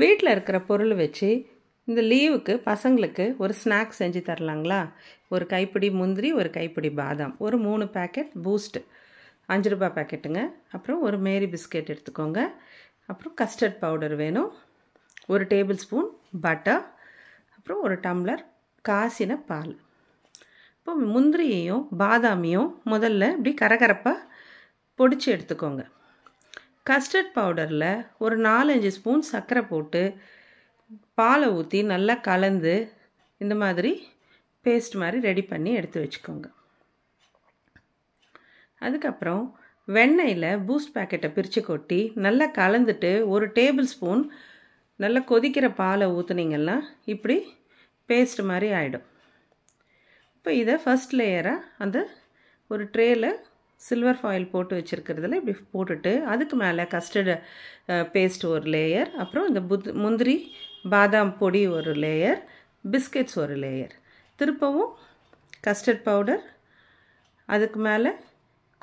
வீட்டில் இருக்கிற பொருள் வச்சு இந்த லீவுக்கு பசங்களுக்கு ஒரு ஸ்நாக்ஸ் செஞ்சு தரலாங்களா ஒரு கைப்பிடி முந்திரி ஒரு கைப்பிடி பாதாம் ஒரு மூணு பேக்கெட் பூஸ்ட் அஞ்சு ரூபா பேக்கெட்டுங்க அப்புறம் ஒரு மேரி பிஸ்கெட் எடுத்துக்கோங்க அப்புறம் கஸ்டர்ட் பவுடர் வேணும் ஒரு டேபிள் ஸ்பூன் பட்டர் அப்புறம் ஒரு டம்ளர் காசின பால் இப்போ முந்திரியையும் பாதாமியும் முதல்ல இப்படி கரகரப்பாக பொடிச்சு எடுத்துக்கோங்க கஸ்டர்ட் பவுடரில் ஒரு நாலஞ்சு ஸ்பூன் சர்க்கரை போட்டு பாலை ஊற்றி நல்லா கலந்து இந்த மாதிரி பேஸ்ட் மாதிரி ரெடி பண்ணி எடுத்து வச்சுக்கோங்க அதுக்கப்புறம் வெண்ணெயில் பூஸ்ட் பேக்கெட்டை பிரித்து கொட்டி நல்லா கலந்துட்டு ஒரு டேபிள் ஸ்பூன் நல்லா கொதிக்கிற பாலை ஊற்றுனீங்கன்னா இப்படி பேஸ்ட் மாதிரி ஆகிடும் இப்போ இதை ஃபஸ்ட் லேயராக அந்த ஒரு ட்ரேயில் சில்வர் ஃபாயில் போட்டு வச்சுருக்கிறதுல இப்படி போட்டுட்டு அதுக்கு மேலே கஸ்டர்டு பேஸ்ட் ஒரு லேயர் அப்புறம் இந்த புத் முந்திரி பாதாம் பொடி ஒரு லேயர் பிஸ்கெட்ஸ் ஒரு லேயர் திருப்பவும் கஸ்டர்ட் பவுடர் அதுக்கு மேலே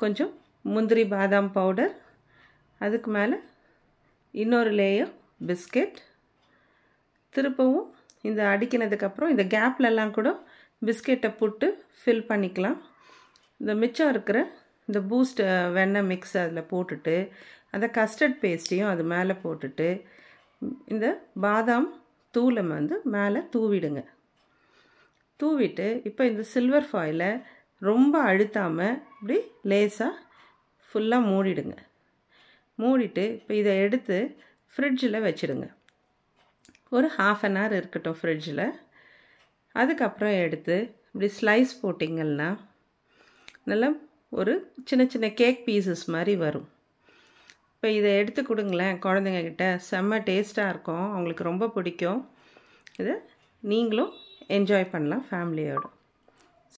கொஞ்சம் முந்திரி பாதாம் பவுடர் அதுக்கு மேலே இன்னொரு லேயர் பிஸ்கெட் திருப்பவும் இந்த அடிக்கினதுக்கப்புறம் இந்த கேப்லெல்லாம் கூட பிஸ்கெட்டை போட்டு ஃபில் பண்ணிக்கலாம் இந்த மிச்சம் இருக்கிற இந்த பூஸ்ட் வெண்ணெய் மிக்ஸ் அதில் போட்டுட்டு அந்த கஸ்டர்ட் பேஸ்ட்டையும் அது மேலே போட்டுட்டு இந்த பாதாம் தூளை வந்து மேலே தூவிடுங்க தூவிட்டு இப்போ இந்த சில்வர் ஃபாயிலை ரொம்ப அழுத்தாமல் இப்படி லேசாக ஃபுல்லாக மூடிடுங்க மூடிட்டு இப்போ இதை எடுத்து ஃப்ரிட்ஜில் வச்சுடுங்க ஒரு ஹாஃப் அன் ஹவர் இருக்கட்டும் ஃப்ரிட்ஜில் அதுக்கப்புறம் எடுத்து இப்படி ஸ்லைஸ் போட்டிங்கன்னா நல்லா ஒரு சின்ன சின்ன கேக் பீசஸ் மாதிரி வரும் இப்போ இதை எடுத்து கொடுங்களேன் குழந்தைங்கக்கிட்ட செம்ம டேஸ்ட்டாக இருக்கும் அவங்களுக்கு ரொம்ப பிடிக்கும் இதை நீங்களும் என்ஜாய் பண்ணலாம் ஃபேமிலியோடு